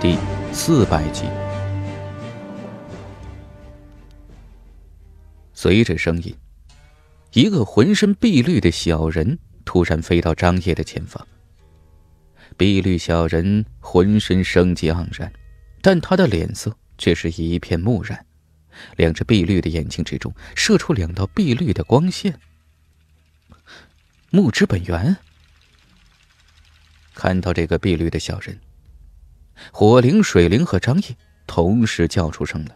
第四百集。随着声音，一个浑身碧绿的小人突然飞到张掖的前方。碧绿小人浑身生机盎然，但他的脸色却是一片木然，两只碧绿的眼睛之中射出两道碧绿的光线。木之本源，看到这个碧绿的小人。火灵、水灵和张毅同时叫出声了。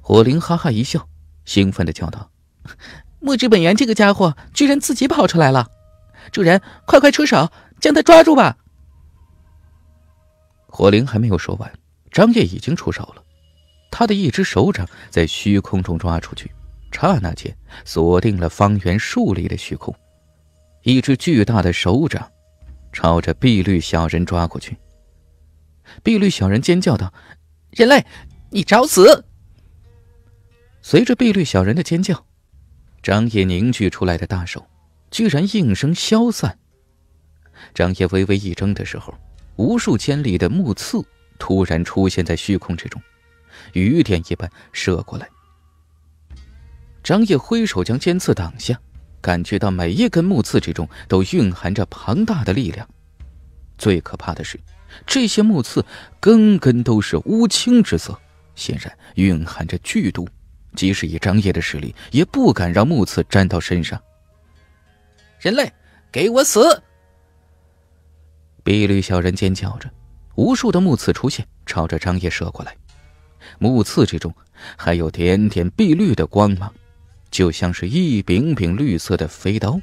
火灵哈哈一笑，兴奋的叫道：“木之本源这个家伙居然自己跑出来了，主人，快快出手，将他抓住吧！”火灵还没有说完，张烨已经出手了。他的一只手掌在虚空中抓出去，刹那间锁定了方圆数里的虚空，一只巨大的手掌朝着碧绿小人抓过去。碧绿小人尖叫道：“人类，你找死！”随着碧绿小人的尖叫，张叶凝聚出来的大手，居然应声消散。张叶微微一怔的时候，无数尖利的木刺突然出现在虚空之中，雨点一般射过来。张叶挥手将尖刺挡下，感觉到每一根木刺之中都蕴含着庞大的力量。最可怕的是。这些木刺根根都是乌青之色，显然蕴含着剧毒。即使以张掖的实力，也不敢让木刺沾到身上。人类，给我死！碧绿小人尖叫着，无数的木刺出现，朝着张掖射过来。木刺之中还有点点碧绿的光芒，就像是一柄柄绿色的飞刀。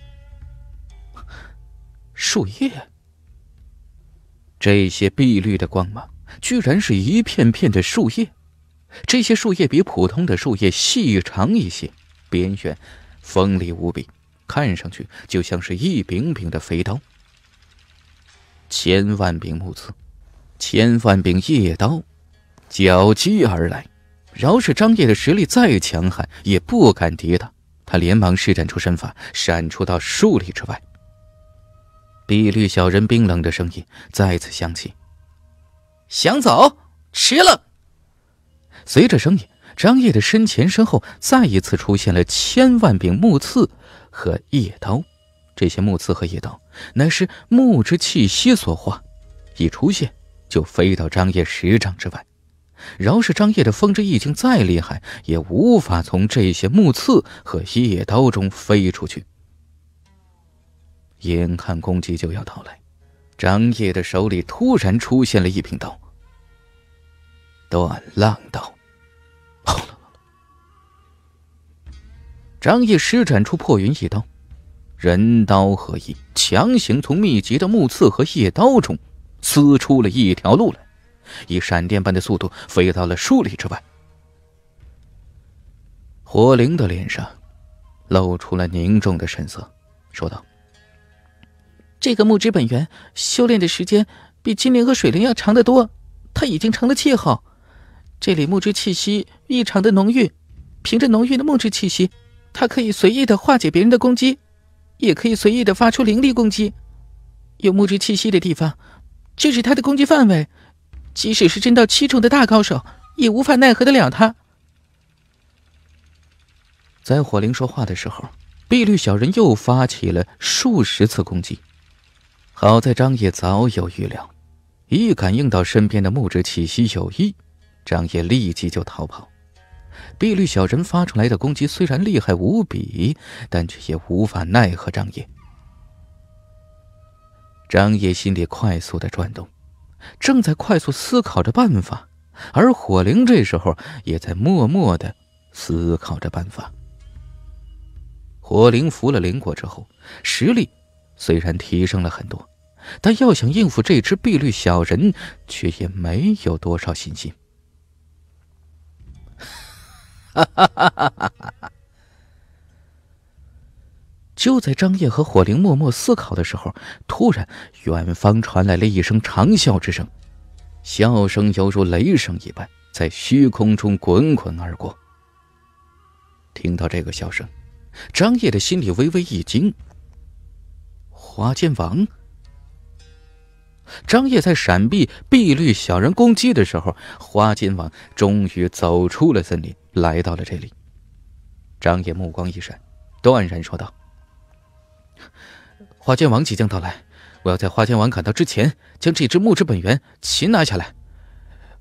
树叶。这些碧绿的光芒，居然是一片片的树叶。这些树叶比普通的树叶细长一些，边缘锋利无比，看上去就像是一柄柄的飞刀。千万柄木刺，千万柄叶刀，绞击而来。饶是张烨的实力再强悍，也不敢抵挡。他连忙施展出身法，闪出到数里之外。碧绿小人冰冷的声音再次响起：“想走，迟了。”随着声音，张掖的身前身后再一次出现了千万柄木刺和叶刀。这些木刺和叶刀乃是木之气息所化，一出现就飞到张掖十丈之外。饶是张掖的风之意境再厉害，也无法从这些木刺和叶刀中飞出去。眼看攻击就要到来，张掖的手里突然出现了一柄刀。断浪刀，好了，张叶施展出破云一刀，人刀合一，强行从密集的木刺和叶刀中撕出了一条路来，以闪电般的速度飞到了数里之外。火灵的脸上露出了凝重的神色，说道。这个木之本源修炼的时间比金灵和水灵要长得多，它已经成了气候。这里木之气息异常的浓郁，凭着浓郁的木之气息，它可以随意的化解别人的攻击，也可以随意的发出灵力攻击。有木之气息的地方，就是他的攻击范围。即使是真道七重的大高手，也无法奈何得了他。在火灵说话的时候，碧绿小人又发起了数十次攻击。好在张烨早有预料，一感应到身边的木质气息有异，张烨立即就逃跑。碧绿小人发出来的攻击虽然厉害无比，但却也无法奈何张烨。张烨心里快速的转动，正在快速思考着办法，而火灵这时候也在默默的思考着办法。火灵服了灵果之后，实力虽然提升了很多。但要想应付这只碧绿小人，却也没有多少信心。就在张烨和火灵默默思考的时候，突然，远方传来了一声长啸之声，笑声犹如雷声一般，在虚空中滚滚而过。听到这个笑声，张烨的心里微微一惊。花间王。张掖在闪避碧绿小人攻击的时候，花金王终于走出了森林，来到了这里。张掖目光一闪，断然说道：“花间王即将到来，我要在花间王赶到之前将这只木质本源擒拿下来。”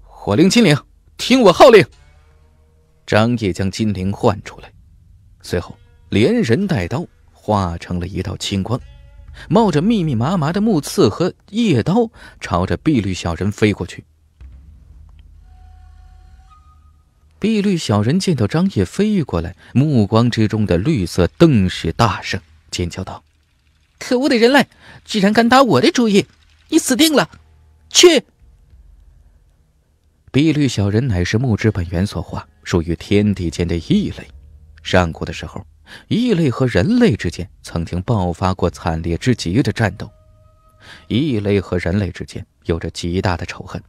火灵金灵，听我号令。张掖将金灵唤出来，随后连人带刀化成了一道青光。冒着密密麻麻的木刺和叶刀，朝着碧绿小人飞过去。碧绿小人见到张叶飞过来，目光之中的绿色顿时大盛，尖叫道：“可恶的人类，居然敢打我的主意！你死定了！”去！碧绿小人乃是木之本源所化，属于天地间的异类。上古的时候。异类和人类之间曾经爆发过惨烈之极的战斗，异类和人类之间有着极大的仇恨。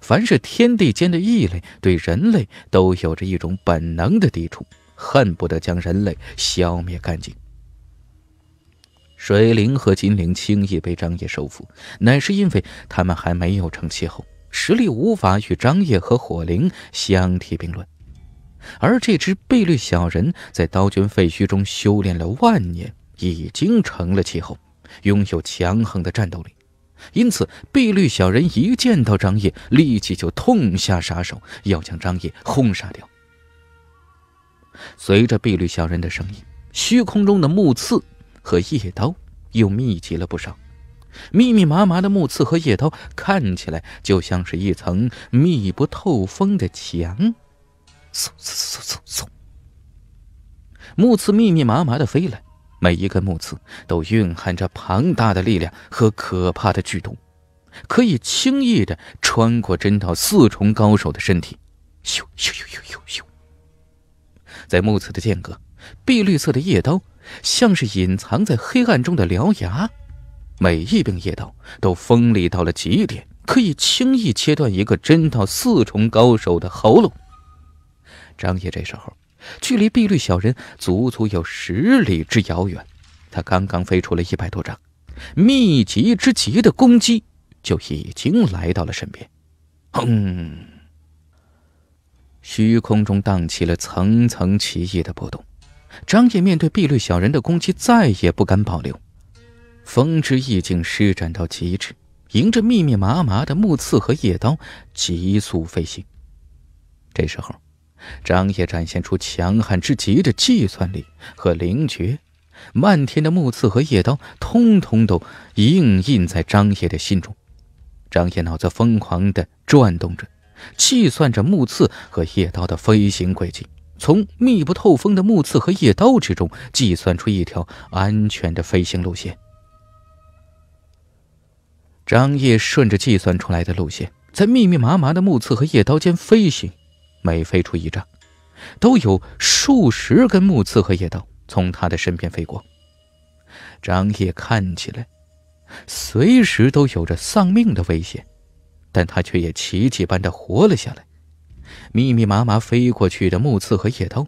凡是天地间的异类，对人类都有着一种本能的抵触，恨不得将人类消灭干净。水灵和金灵轻易被张掖收服，乃是因为他们还没有成气候，实力无法与张掖和火灵相提并论。而这只碧绿小人，在刀君废墟中修炼了万年，已经成了气候，拥有强横的战斗力。因此，碧绿小人一见到张掖，立即就痛下杀手，要将张掖轰杀掉。随着碧绿小人的声音，虚空中的木刺和叶刀又密集了不少，密密麻麻的木刺和叶刀看起来就像是一层密不透风的墙。嗖嗖嗖嗖嗖！木刺密密麻麻的飞来，每一根木刺都蕴含着庞大的力量和可怕的剧毒，可以轻易的穿过真道四重高手的身体。咻咻咻咻咻咻！在木刺的间隔，碧绿色的叶刀像是隐藏在黑暗中的獠牙，每一柄叶刀都锋利到了极点，可以轻易切断一个真道四重高手的喉咙。张叶这时候距离碧绿小人足足有十里之遥远，他刚刚飞出了一百多丈，密集之极的攻击就已经来到了身边。砰！虚空中荡起了层层奇异的波动。张叶面对碧绿小人的攻击再也不敢保留，风之意境施展到极致，迎着密密麻麻的木刺和叶刀急速飞行。这时候。张烨展现出强悍之极的计算力和灵觉，漫天的木刺和叶刀通通都印印在张烨的心中。张烨脑子疯狂的转动着，计算着木刺和叶刀的飞行轨迹，从密不透风的木刺和叶刀之中计算出一条安全的飞行路线。张烨顺着计算出来的路线，在密密麻麻的木刺和叶刀间飞行。每飞出一丈，都有数十根木刺和叶刀从他的身边飞过。张烨看起来随时都有着丧命的危险，但他却也奇迹般的活了下来。密密麻麻飞过去的木刺和叶刀，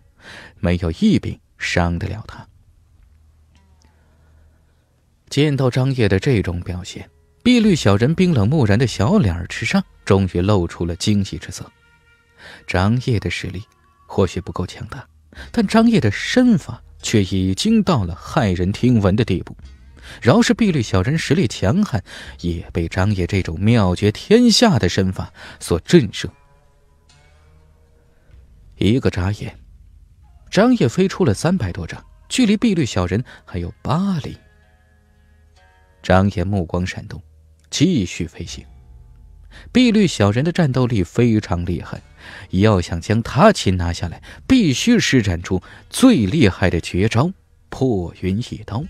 没有一柄伤得了他。见到张烨的这种表现，碧绿小人冰冷木然的小脸儿之上，终于露出了惊喜之色。张掖的实力或许不够强大，但张掖的身法却已经到了骇人听闻的地步。饶是碧绿小人实力强悍，也被张掖这种妙绝天下的身法所震慑。一个眨眼，张掖飞出了三百多丈，距离碧绿小人还有八里。张叶目光闪动，继续飞行。碧绿小人的战斗力非常厉害，要想将他擒拿下来，必须施展出最厉害的绝招“破云一刀”，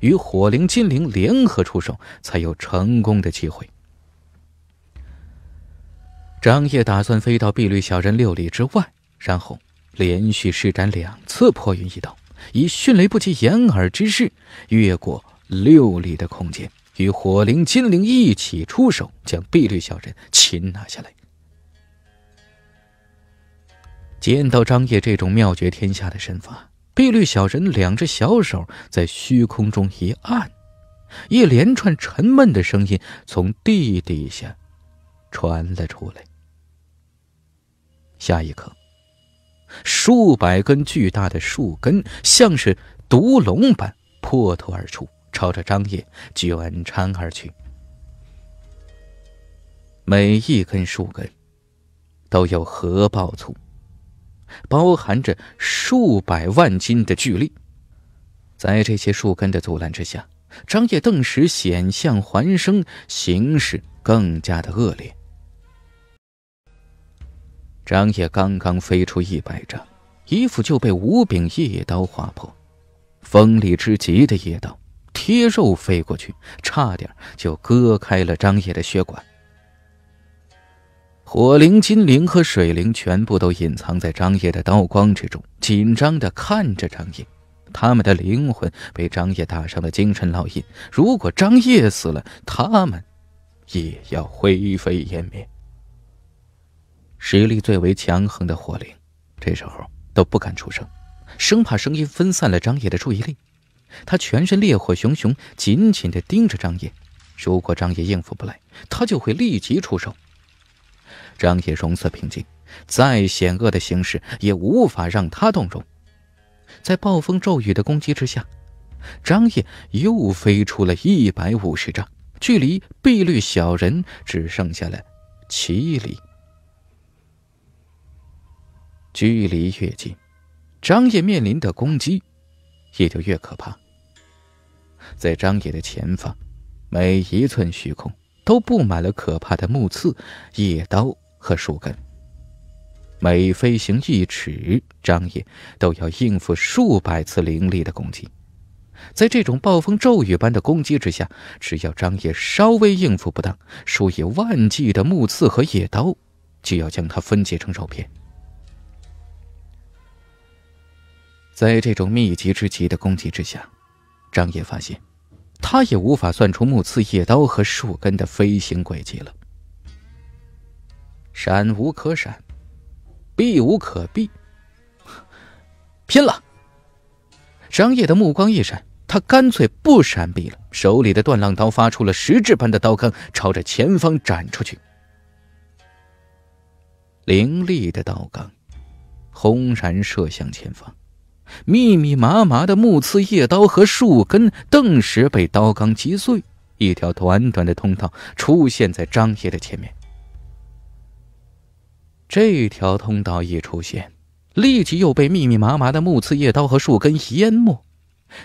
与火灵金灵联合出手，才有成功的机会。张烨打算飞到碧绿小人六里之外，然后连续施展两次“破云一刀”，以迅雷不及掩耳之势越过六里的空间。与火灵、金灵一起出手，将碧绿小人擒拿下来。见到张掖这种妙绝天下的身法，碧绿小人两只小手在虚空中一按，一连串沉闷的声音从地底下传了出来。下一刻，数百根巨大的树根像是毒龙般破土而出。朝着张掖卷缠而去，每一根树根都有核爆粗，包含着数百万斤的巨力。在这些树根的阻拦之下，张掖顿时险象环生，形势更加的恶劣。张掖刚刚飞出一百丈，衣服就被五柄一刀划破，锋利之极的叶刀。贴肉飞过去，差点就割开了张叶的血管。火灵、金灵和水灵全部都隐藏在张叶的刀光之中，紧张的看着张叶。他们的灵魂被张叶打上了精神烙印，如果张叶死了，他们也要灰飞烟灭。实力最为强横的火灵，这时候都不敢出声，生怕声音分散了张叶的注意力。他全身烈火熊熊，紧紧地盯着张叶。如果张叶应付不来，他就会立即出手。张叶容色平静，再险恶的形势也无法让他动容。在暴风骤雨的攻击之下，张叶又飞出了一百五十丈，距离碧绿小人只剩下了七里。距离越近，张叶面临的攻击也就越可怕。在张野的前方，每一寸虚空都布满了可怕的木刺、叶刀和树根。每飞行一尺，张野都要应付数百次凌厉的攻击。在这种暴风骤雨般的攻击之下，只要张野稍微应付不当，数以万计的木刺和叶刀就要将他分解成肉片。在这种密集之极的攻击之下，张叶发现，他也无法算出木刺、叶刀和树根的飞行轨迹了。闪无可闪，避无可避，拼了！张叶的目光一闪，他干脆不闪避了，手里的断浪刀发出了实质般的刀坑，朝着前方斩出去。凌厉的刀罡，轰然射向前方。密密麻麻的木刺、叶刀和树根顿时被刀罡击碎，一条短短的通道出现在张掖的前面。这条通道一出现，立即又被密密麻麻的木刺、叶刀和树根淹没。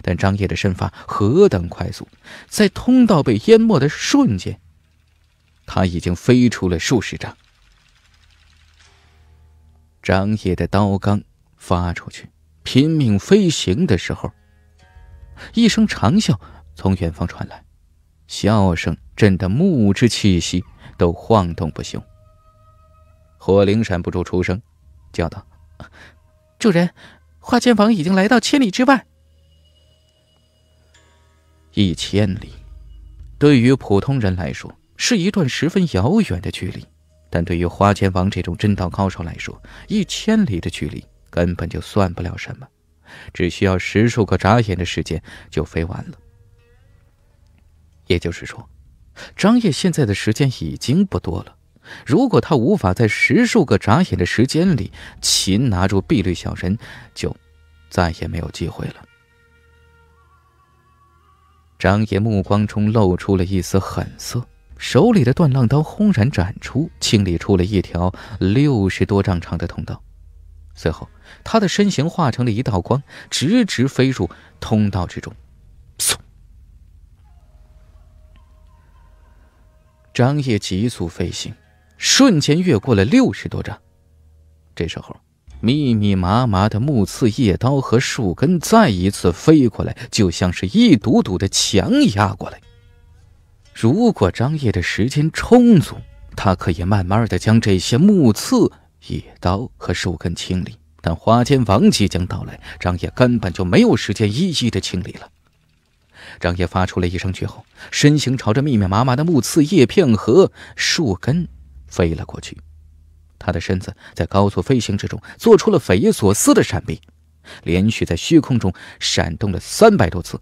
但张掖的身法何等快速，在通道被淹没的瞬间，他已经飞出了数十丈。张掖的刀刚发出去。拼命飞行的时候，一声长啸从远方传来，笑声震得木之气息都晃动不休。火灵闪不住出声，叫道：“主人，花千房已经来到千里之外。一千里，对于普通人来说是一段十分遥远的距离，但对于花千王这种真道高手来说，一千里的距离。”根本就算不了什么，只需要十数个眨眼的时间就飞完了。也就是说，张烨现在的时间已经不多了。如果他无法在十数个眨眼的时间里擒拿住碧绿小人，就再也没有机会了。张叶目光中露出了一丝狠色，手里的断浪刀轰然斩出，清理出了一条六十多丈长的通道。随后，他的身形化成了一道光，直直飞入通道之中。嗖！张烨急速飞行，瞬间越过了六十多丈。这时候，密密麻麻的木刺、叶刀和树根再一次飞过来，就像是一堵堵的墙压过来。如果张烨的时间充足，他可以慢慢的将这些木刺。一刀和树根清理，但花间王即将到来，张叶根本就没有时间一一的清理了。张叶发出了一声巨吼，身形朝着密密麻麻的木刺、叶片和树根飞了过去。他的身子在高速飞行之中做出了匪夷所思的闪避，连续在虚空中闪动了三百多次，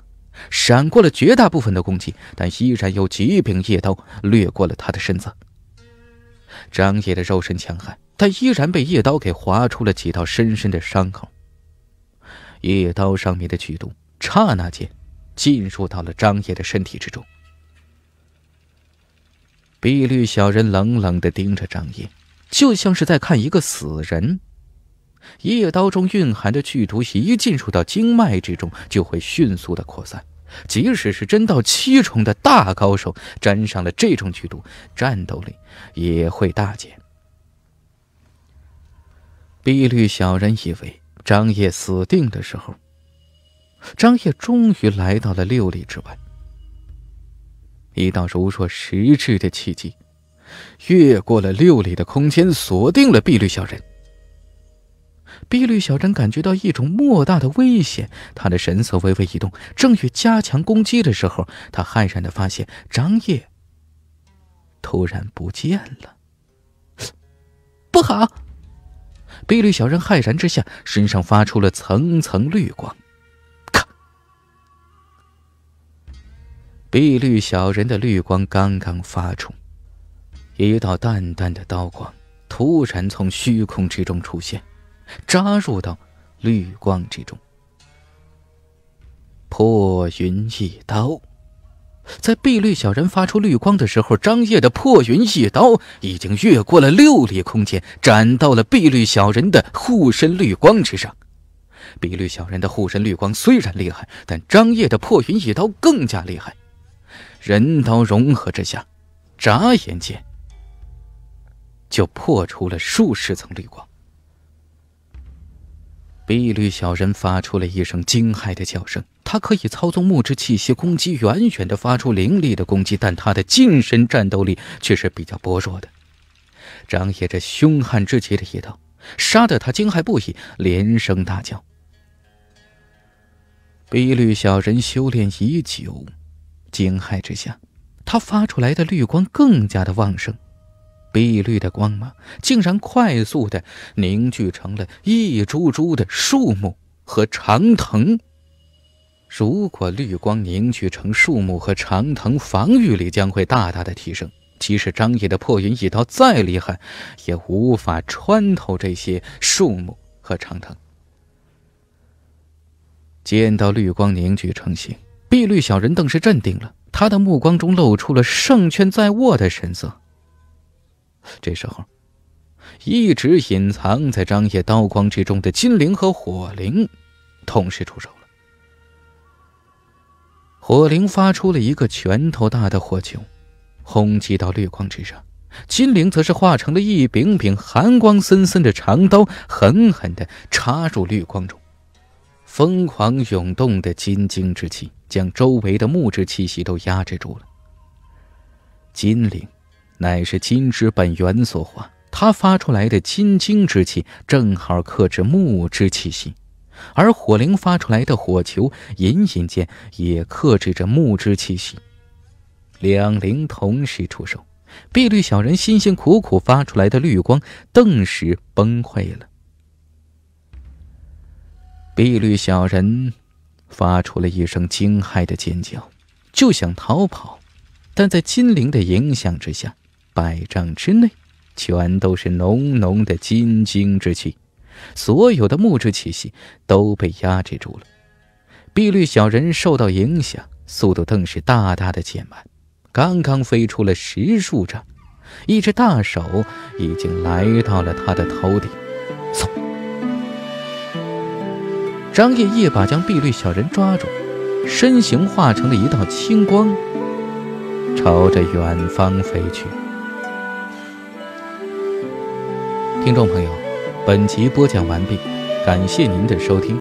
闪过了绝大部分的攻击，但依然有几柄叶刀掠过了他的身子。张掖的肉身强悍，但依然被叶刀给划出了几道深深的伤口。叶刀上面的剧毒刹那间进入到了张掖的身体之中。碧绿小人冷冷的盯着张掖，就像是在看一个死人。叶刀中蕴含的剧毒一进入到经脉之中，就会迅速的扩散。即使是真道七重的大高手，沾上了这种剧毒，战斗力也会大减。碧绿小人以为张掖死定的时候，张掖终于来到了六里之外，一道如若实质的契机，越过了六里的空间，锁定了碧绿小人。碧绿小人感觉到一种莫大的危险，他的神色微微一动，正欲加强攻击的时候，他骇然的发现张烨突然不见了。不好！碧绿小人骇然之下，身上发出了层层绿光。咔！碧绿小人的绿光刚刚发出，一道淡淡的刀光突然从虚空之中出现。扎入到绿光之中。破云一刀，在碧绿小人发出绿光的时候，张掖的破云一刀已经越过了六里空间，斩到了碧绿小人的护身绿光之上。碧绿小人的护身绿光虽然厉害，但张掖的破云一刀更加厉害。人刀融合之下，眨眼间就破除了数十层绿光。碧绿小人发出了一声惊骇的叫声。他可以操纵木质气息攻击，远远的发出凌厉的攻击，但他的近身战斗力却是比较薄弱的。张野这凶悍至极的一刀，杀得他惊骇不已，连声大叫。碧绿小人修炼已久，惊骇之下，他发出来的绿光更加的旺盛。碧绿的光芒竟然快速的凝聚成了一株株的树木和长藤。如果绿光凝聚成树木和长藤，防御力将会大大的提升。即使张毅的破云一刀再厉害，也无法穿透这些树木和长藤。见到绿光凝聚成型，碧绿小人顿时镇定了，他的目光中露出了胜券在握的神色。这时候，一直隐藏在张掖刀光之中的金灵和火灵，同时出手了。火灵发出了一个拳头大的火球，轰击到绿光之上；金灵则是化成了一柄柄寒光森森的长刀，狠狠的插入绿光中。疯狂涌动的金晶之气，将周围的木质气息都压制住了。金灵。乃是金之本源所化，它发出来的金晶之气正好克制木之气息，而火灵发出来的火球隐隐间也克制着木之气息。两灵同时出手，碧绿小人辛辛苦苦发出来的绿光顿时崩溃了。碧绿小人发出了一声惊骇的尖叫，就想逃跑，但在金灵的影响之下。百丈之内，全都是浓浓的金精之气，所有的木质气息都被压制住了。碧绿小人受到影响，速度更是大大的减慢。刚刚飞出了十数丈，一只大手已经来到了他的头顶。嗖！张烨一把将碧绿小人抓住，身形化成了一道青光，朝着远方飞去。听众朋友，本集播讲完毕，感谢您的收听。